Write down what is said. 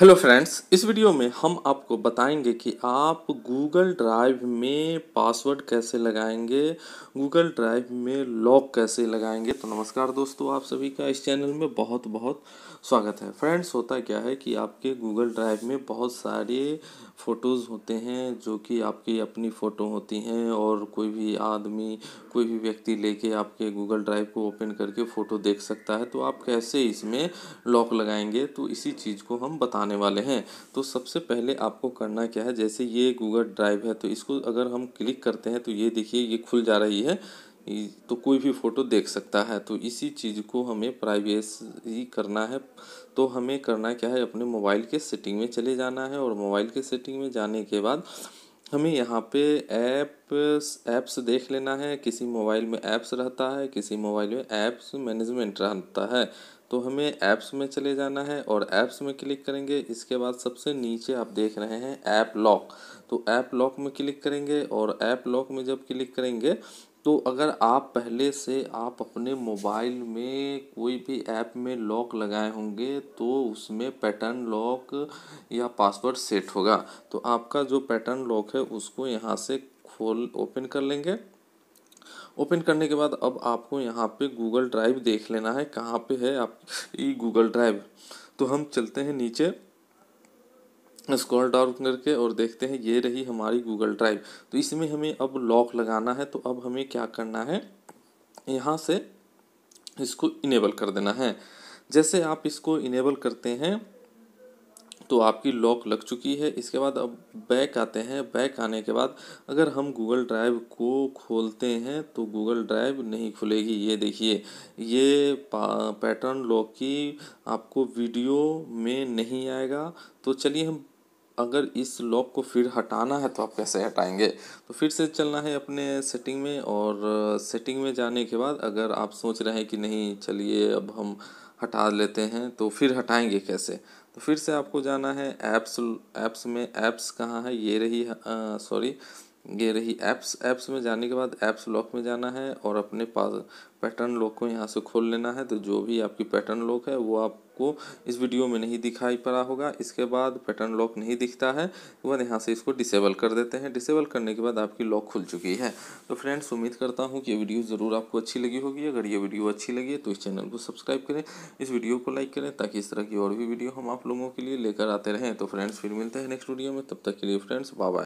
hello friends इस video में हम आपको बताएंगे कि आप गूगल ड्राइव में पासवर्ड कैसे लगाएंगे गूगल ड्राइव में लॉक कैसे लगाएंगे तो नमस्कार दोस्तों आप सभी का इस चैनल में बहुत बहुत स्वागत है फ्रेंड्स होता क्या है कि आपके गूगल ड्राइव में बहुत सारे फ़ोटोज़ होते हैं जो कि आपकी अपनी फ़ोटो होती हैं और कोई भी आदमी कोई भी व्यक्ति लेके आपके गूगल ड्राइव को ओपन करके फ़ोटो देख सकता है तो आप कैसे इसमें लॉक लगाएंगे तो इसी चीज़ को हम बताने बनाने वाले हैं तो सबसे पहले आपको करना क्या है जैसे ये गूगल ड्राइव है तो इसको अगर हम क्लिक करते हैं तो ये देखिए ये खुल जा रही है तो कोई भी फ़ोटो देख सकता है तो इसी चीज़ को हमें प्राइवेसी करना है तो हमें करना क्या है अपने मोबाइल के सेटिंग में चले जाना है और मोबाइल के सेटिंग में जाने के बाद हमें यहाँ पे ऐप ऐप्स देख लेना है किसी मोबाइल में ऐप्स रहता है किसी मोबाइल में ऐप्स मैनेजमेंट रहता है तो हमें ऐप्स में चले जाना है और ऐप्स में क्लिक करेंगे इसके बाद सबसे नीचे आप देख रहे हैं ऐप लॉक तो ऐप लॉक में क्लिक करेंगे और ऐप लॉक में जब क्लिक करेंगे तो अगर आप पहले से आप अपने मोबाइल में कोई भी ऐप में लॉक लगाए होंगे तो उसमें पैटर्न लॉक या पासवर्ड सेट होगा तो आपका जो पैटर्न लॉक है उसको यहाँ से खोल ओपन कर लेंगे ओपन करने के बाद अब आपको यहाँ पे गूगल ड्राइव देख लेना है कहाँ पे है आप ये गूगल ड्राइव तो हम चलते हैं नीचे स्क्रॉल डाउन करके और देखते हैं ये रही हमारी गूगल ड्राइव तो इसमें हमें अब लॉक लगाना है तो अब हमें क्या करना है यहाँ से इसको इनेबल कर देना है जैसे आप इसको इनेबल करते हैं तो आपकी लॉक लग चुकी है इसके बाद अब बैक आते हैं बैक आने के बाद अगर हम गूगल ड्राइव को खोलते हैं तो गूगल ड्राइव नहीं खुलेगी ये देखिए ये पैटर्न लॉक की आपको वीडियो में नहीं आएगा तो चलिए हम अगर इस लॉक को फिर हटाना है तो आप कैसे हटाएंगे तो फिर से चलना है अपने सेटिंग में और सेटिंग में जाने के बाद अगर आप सोच रहे हैं कि नहीं चलिए अब हम हटा लेते हैं तो फिर हटाएंगे कैसे तो फिर से आपको जाना है ऐप्स ऐप्स में ऐप्स कहाँ है ये रही सॉरी ये रही ऐप्स ऐप्स में जाने के बाद ऐप्स लॉक में जाना है और अपने पास पैटर्न लॉक को यहाँ से खोल लेना है तो जो भी आपकी पैटर्न लॉक है वो आपको इस वीडियो में नहीं दिखाई पड़ा होगा इसके बाद पैटर्न लॉक नहीं दिखता है उसके बाद यहाँ से इसको डिसेबल कर देते हैं डिसेबल करने के बाद आपकी लॉक खुल चुकी है तो फ्रेंड्स उम्मीद करता हूँ कि ये वीडियो ज़रूर आपको अच्छी लगी होगी अगर ये वीडियो अच्छी लगी तो इस चैनल को सब्सक्राइब करें इस वीडियो को लाइक करें ताकि इस तरह की और भी वीडियो हम आप लोगों के लिए लेकर आते रहें तो फ्रेंड्स फिर मिलते हैं नेक्स्ट वीडियो में तब तक के लिए फ्रेंड्स बाय